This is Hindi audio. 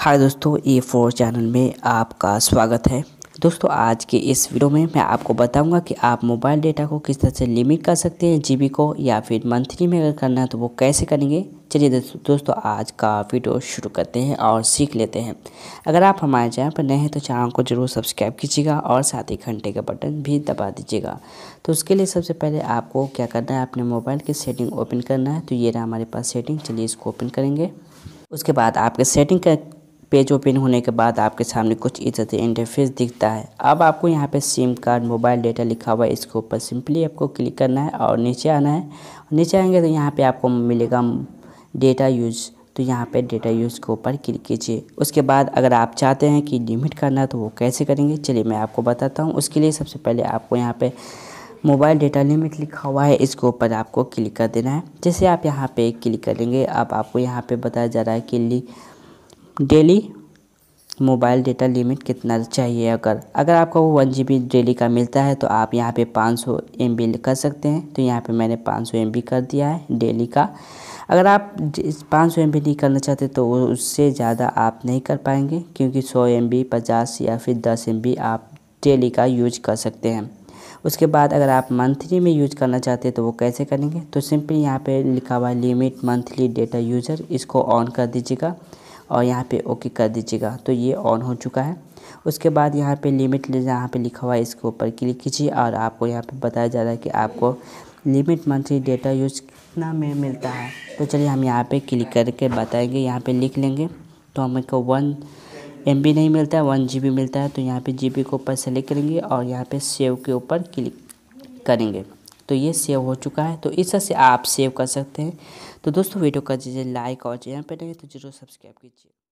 हाय दोस्तों ए फोर चैनल में आपका स्वागत है दोस्तों आज के इस वीडियो में मैं आपको बताऊंगा कि आप मोबाइल डेटा को किस तरह से लिमिट कर सकते हैं जीबी को या फिर मंथली में अगर करना है तो वो कैसे करेंगे चलिए दोस्तों दोस्तों आज का वीडियो शुरू करते हैं और सीख लेते हैं अगर आप हमारे चैनल पर नए हैं तो चैनल को जरूर सब्सक्राइब कीजिएगा और साथ ही घंटे का बटन भी दबा दीजिएगा तो उसके लिए सबसे पहले आपको क्या करना है अपने मोबाइल की सेटिंग ओपन करना है तो ये रहा हमारे पास सेटिंग चलिए इसको ओपन करेंगे उसके बाद आपके सेटिंग का पेज ओपन होने के बाद आपके सामने कुछ इस तरह इंटरफेस दिखता है अब आपको यहाँ पे सिम कार्ड मोबाइल डेटा लिखा हुआ है इसके ऊपर सिंपली आपको क्लिक करना है और नीचे आना है नीचे आएंगे तो यहाँ पे आपको मिलेगा डेटा यूज़ तो यहाँ पे डेटा यूज़ के ऊपर क्लिक कीजिए उसके बाद अगर आप चाहते हैं कि लिमिट करना तो वो कैसे करेंगे चलिए मैं आपको बताता हूँ उसके लिए सबसे पहले आपको यहाँ पर मोबाइल डेटा लिमिट लिखा हुआ है इसके ऊपर आपको क्लिक कर देना है जैसे आप यहाँ पे क्लिक करेंगे अब आपको यहाँ पे बताया जा रहा है कि डेली मोबाइल डेटा लिमिट कितना चाहिए अगर अगर आपको वो वन जी बी डेली का मिलता है तो आप यहाँ पे 500 सौ एम बी कर सकते हैं तो यहाँ पे मैंने 500 सौ एम बी कर दिया है डेली का अगर आप पाँच सौ एम बी नहीं करना चाहते तो उससे ज़्यादा आप नहीं कर पाएंगे क्योंकि सौ एम बी पचास या फिर दस एम बी आप डेली का यूज कर सकते हैं उसके बाद अगर आप मंथली में यूज करना चाहते हैं तो वो कैसे करेंगे तो सिंपली यहाँ पर लिखा हुआ लिमिट मंथली डेटा यूजर इसको ऑन कर दीजिएगा और यहाँ पे ओके कर दीजिएगा तो ये ऑन हो चुका है उसके बाद यहाँ पे लिमिट यहाँ पे लिखा हुआ है इसके ऊपर क्लिक कीजिए और आपको यहाँ पे बताया जा रहा है कि आपको लिमिट मंथली डेटा यूज कितना में मिलता है तो चलिए हम यहाँ पर क्लिक करके बताएँगे यहाँ पर लिख लेंगे तो हमें को वन एम नहीं मिलता है वन जी बी मिलता है तो यहाँ पर जी बी के ऊपर सेलेक्ट करेंगे और यहाँ पर सेव के ऊपर क्लिक करेंगे तो ये सेव हो चुका है तो इस तरह से आप सेव कर सकते हैं तो दोस्तों वीडियो का चीज़ें लाइक और चैनल पर नहीं तो जरूर सब्सक्राइब कीजिए